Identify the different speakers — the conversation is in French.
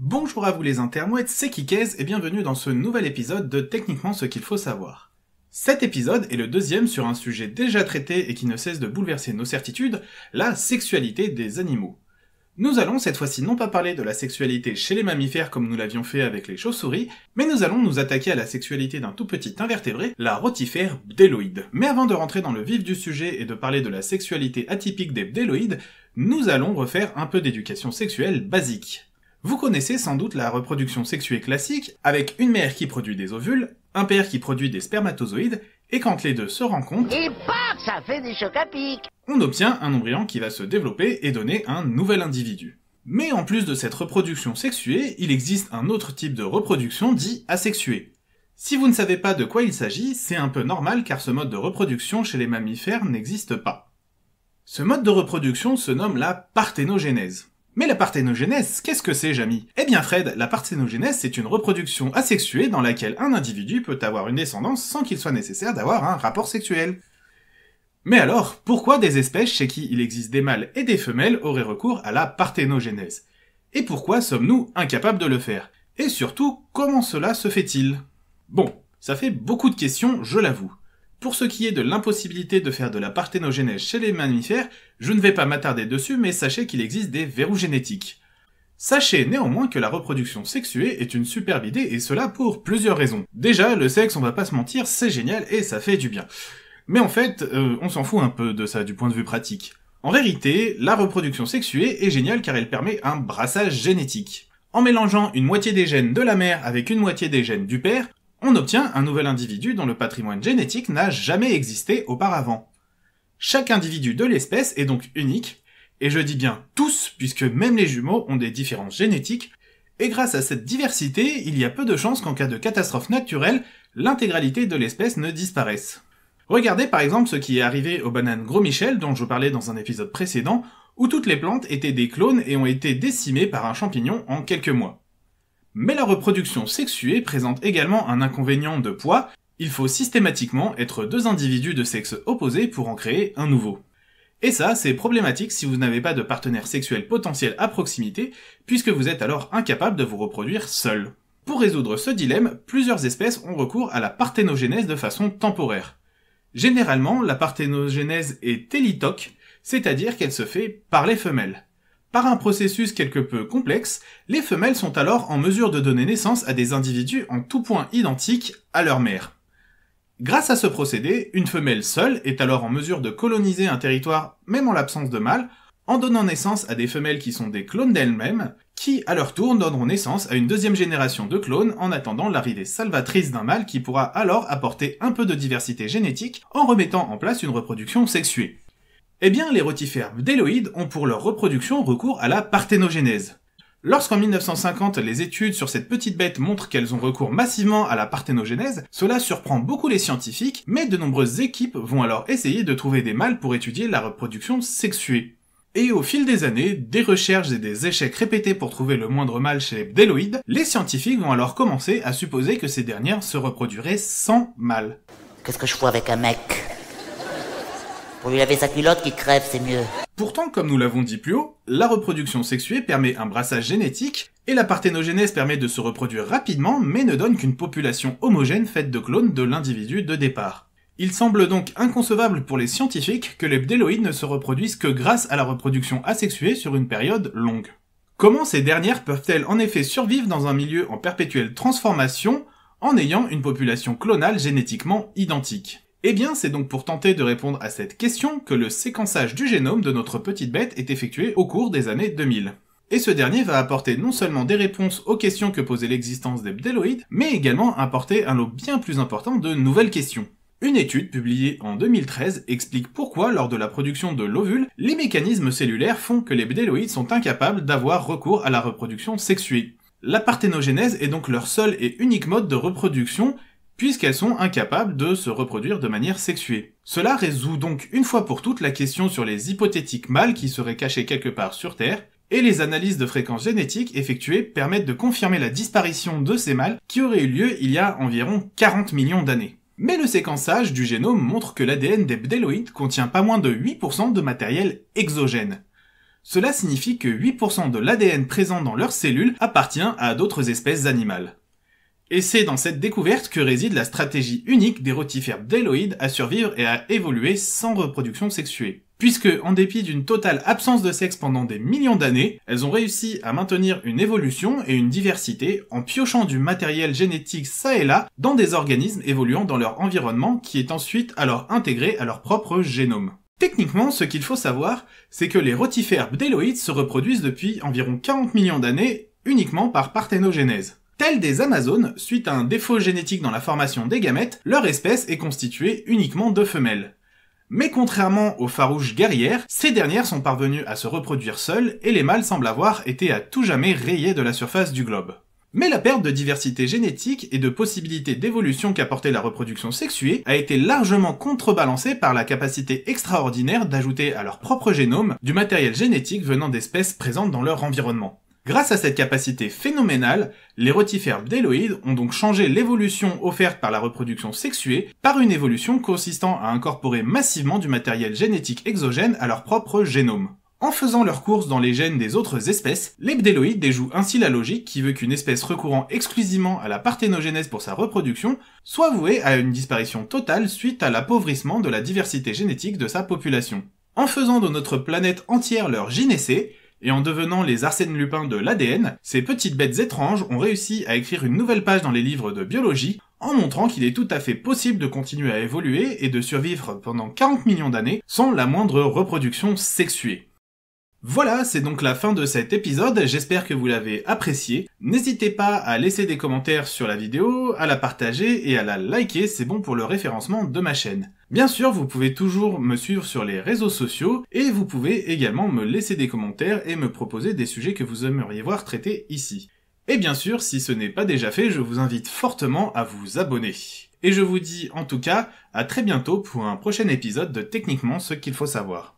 Speaker 1: Bonjour à vous les internautes, c'est Kikez et bienvenue dans ce nouvel épisode de Techniquement ce qu'il faut savoir. Cet épisode est le deuxième sur un sujet déjà traité et qui ne cesse de bouleverser nos certitudes, la sexualité des animaux. Nous allons cette fois-ci non pas parler de la sexualité chez les mammifères comme nous l'avions fait avec les chauves-souris, mais nous allons nous attaquer à la sexualité d'un tout petit invertébré, la rotifère bdéloïde. Mais avant de rentrer dans le vif du sujet et de parler de la sexualité atypique des bdéloïdes, nous allons refaire un peu d'éducation sexuelle basique. Vous connaissez sans doute la reproduction sexuée classique avec une mère qui produit des ovules, un père qui produit des spermatozoïdes, et quand les deux se rencontrent, et paf, ça fait des chocs à pic On obtient un embryon qui va se développer et donner un nouvel individu. Mais en plus de cette reproduction sexuée, il existe un autre type de reproduction dit asexuée. Si vous ne savez pas de quoi il s'agit, c'est un peu normal car ce mode de reproduction chez les mammifères n'existe pas. Ce mode de reproduction se nomme la parthénogenèse. Mais la parthénogénèse, qu'est-ce que c'est, Jamie Eh bien, Fred, la parthénogénèse, c'est une reproduction asexuée dans laquelle un individu peut avoir une descendance sans qu'il soit nécessaire d'avoir un rapport sexuel. Mais alors, pourquoi des espèces chez qui il existe des mâles et des femelles auraient recours à la parthénogénèse Et pourquoi sommes-nous incapables de le faire Et surtout, comment cela se fait-il Bon, ça fait beaucoup de questions, je l'avoue. Pour ce qui est de l'impossibilité de faire de la parthénogénèse chez les mammifères, je ne vais pas m'attarder dessus, mais sachez qu'il existe des verrous génétiques. Sachez néanmoins que la reproduction sexuée est une superbe idée et cela pour plusieurs raisons. Déjà, le sexe, on va pas se mentir, c'est génial et ça fait du bien. Mais en fait, euh, on s'en fout un peu de ça du point de vue pratique. En vérité, la reproduction sexuée est géniale car elle permet un brassage génétique. En mélangeant une moitié des gènes de la mère avec une moitié des gènes du père, on obtient un nouvel individu dont le patrimoine génétique n'a jamais existé auparavant. Chaque individu de l'espèce est donc unique, et je dis bien tous, puisque même les jumeaux ont des différences génétiques, et grâce à cette diversité, il y a peu de chances qu'en cas de catastrophe naturelle, l'intégralité de l'espèce ne disparaisse. Regardez par exemple ce qui est arrivé aux bananes Gros Michel dont je parlais dans un épisode précédent, où toutes les plantes étaient des clones et ont été décimées par un champignon en quelques mois. Mais la reproduction sexuée présente également un inconvénient de poids, il faut systématiquement être deux individus de sexe opposé pour en créer un nouveau. Et ça, c'est problématique si vous n'avez pas de partenaire sexuel potentiel à proximité, puisque vous êtes alors incapable de vous reproduire seul. Pour résoudre ce dilemme, plusieurs espèces ont recours à la parthénogénèse de façon temporaire. Généralement, la parthénogénèse est télitoque, c'est-à-dire qu'elle se fait par les femelles. Par un processus quelque peu complexe, les femelles sont alors en mesure de donner naissance à des individus en tout point identiques à leur mère. Grâce à ce procédé, une femelle seule est alors en mesure de coloniser un territoire même en l'absence de mâle, en donnant naissance à des femelles qui sont des clones d'elles-mêmes, qui à leur tour donneront naissance à une deuxième génération de clones en attendant l'arrivée salvatrice d'un mâle qui pourra alors apporter un peu de diversité génétique en remettant en place une reproduction sexuée. Eh bien, les rotifères d'éloïdes ont pour leur reproduction recours à la parthénogénèse. Lorsqu'en 1950 les études sur cette petite bête montrent qu'elles ont recours massivement à la parthénogénèse, cela surprend beaucoup les scientifiques, mais de nombreuses équipes vont alors essayer de trouver des mâles pour étudier la reproduction sexuée. Et au fil des années, des recherches et des échecs répétés pour trouver le moindre mâle chez les Bdeloïdes, les scientifiques vont alors commencer à supposer que ces dernières se reproduiraient sans mâle. Qu'est-ce que je fous avec un mec pour lui laver sa culotte qui crève, c'est mieux. Pourtant, comme nous l'avons dit plus haut, la reproduction sexuée permet un brassage génétique, et la parthénogenèse permet de se reproduire rapidement, mais ne donne qu'une population homogène faite de clones de l'individu de départ. Il semble donc inconcevable pour les scientifiques que les bdéloïdes ne se reproduisent que grâce à la reproduction asexuée sur une période longue. Comment ces dernières peuvent-elles en effet survivre dans un milieu en perpétuelle transformation en ayant une population clonale génétiquement identique eh bien, c'est donc pour tenter de répondre à cette question que le séquençage du génome de notre petite bête est effectué au cours des années 2000. Et ce dernier va apporter non seulement des réponses aux questions que posait l'existence des bdéloïdes, mais également apporter un lot bien plus important de nouvelles questions. Une étude publiée en 2013 explique pourquoi, lors de la production de l'ovule, les mécanismes cellulaires font que les bdéloïdes sont incapables d'avoir recours à la reproduction sexuée. La parthénogénèse est donc leur seul et unique mode de reproduction, puisqu'elles sont incapables de se reproduire de manière sexuée. Cela résout donc une fois pour toutes la question sur les hypothétiques mâles qui seraient cachés quelque part sur Terre, et les analyses de fréquences génétiques effectuées permettent de confirmer la disparition de ces mâles qui auraient eu lieu il y a environ 40 millions d'années. Mais le séquençage du génome montre que l'ADN des bdéloïdes contient pas moins de 8% de matériel exogène. Cela signifie que 8% de l'ADN présent dans leurs cellules appartient à d'autres espèces animales. Et c'est dans cette découverte que réside la stratégie unique des rotifères bdeloïdes à survivre et à évoluer sans reproduction sexuée. Puisque, en dépit d'une totale absence de sexe pendant des millions d'années, elles ont réussi à maintenir une évolution et une diversité en piochant du matériel génétique ça et là dans des organismes évoluant dans leur environnement qui est ensuite alors intégré à leur propre génome. Techniquement, ce qu'il faut savoir, c'est que les rotifères bdeloïdes se reproduisent depuis environ 40 millions d'années uniquement par parthénogenèse. Telles des Amazones, suite à un défaut génétique dans la formation des gamètes, leur espèce est constituée uniquement de femelles. Mais contrairement aux farouches guerrières, ces dernières sont parvenues à se reproduire seules et les mâles semblent avoir été à tout jamais rayés de la surface du globe. Mais la perte de diversité génétique et de possibilités d'évolution qu'apportait la reproduction sexuée a été largement contrebalancée par la capacité extraordinaire d'ajouter à leur propre génome du matériel génétique venant d'espèces présentes dans leur environnement. Grâce à cette capacité phénoménale, les rotifères bdéloïdes ont donc changé l'évolution offerte par la reproduction sexuée par une évolution consistant à incorporer massivement du matériel génétique exogène à leur propre génome. En faisant leur course dans les gènes des autres espèces, les bdéloïdes déjouent ainsi la logique qui veut qu'une espèce recourant exclusivement à la parthénogénèse pour sa reproduction soit vouée à une disparition totale suite à l'appauvrissement de la diversité génétique de sa population. En faisant de notre planète entière leur gynécée, et en devenant les Arsène Lupin de l'ADN, ces petites bêtes étranges ont réussi à écrire une nouvelle page dans les livres de biologie en montrant qu'il est tout à fait possible de continuer à évoluer et de survivre pendant 40 millions d'années sans la moindre reproduction sexuée. Voilà, c'est donc la fin de cet épisode, j'espère que vous l'avez apprécié. N'hésitez pas à laisser des commentaires sur la vidéo, à la partager et à la liker, c'est bon pour le référencement de ma chaîne. Bien sûr, vous pouvez toujours me suivre sur les réseaux sociaux et vous pouvez également me laisser des commentaires et me proposer des sujets que vous aimeriez voir traités ici. Et bien sûr, si ce n'est pas déjà fait, je vous invite fortement à vous abonner. Et je vous dis en tout cas à très bientôt pour un prochain épisode de Techniquement ce qu'il faut savoir.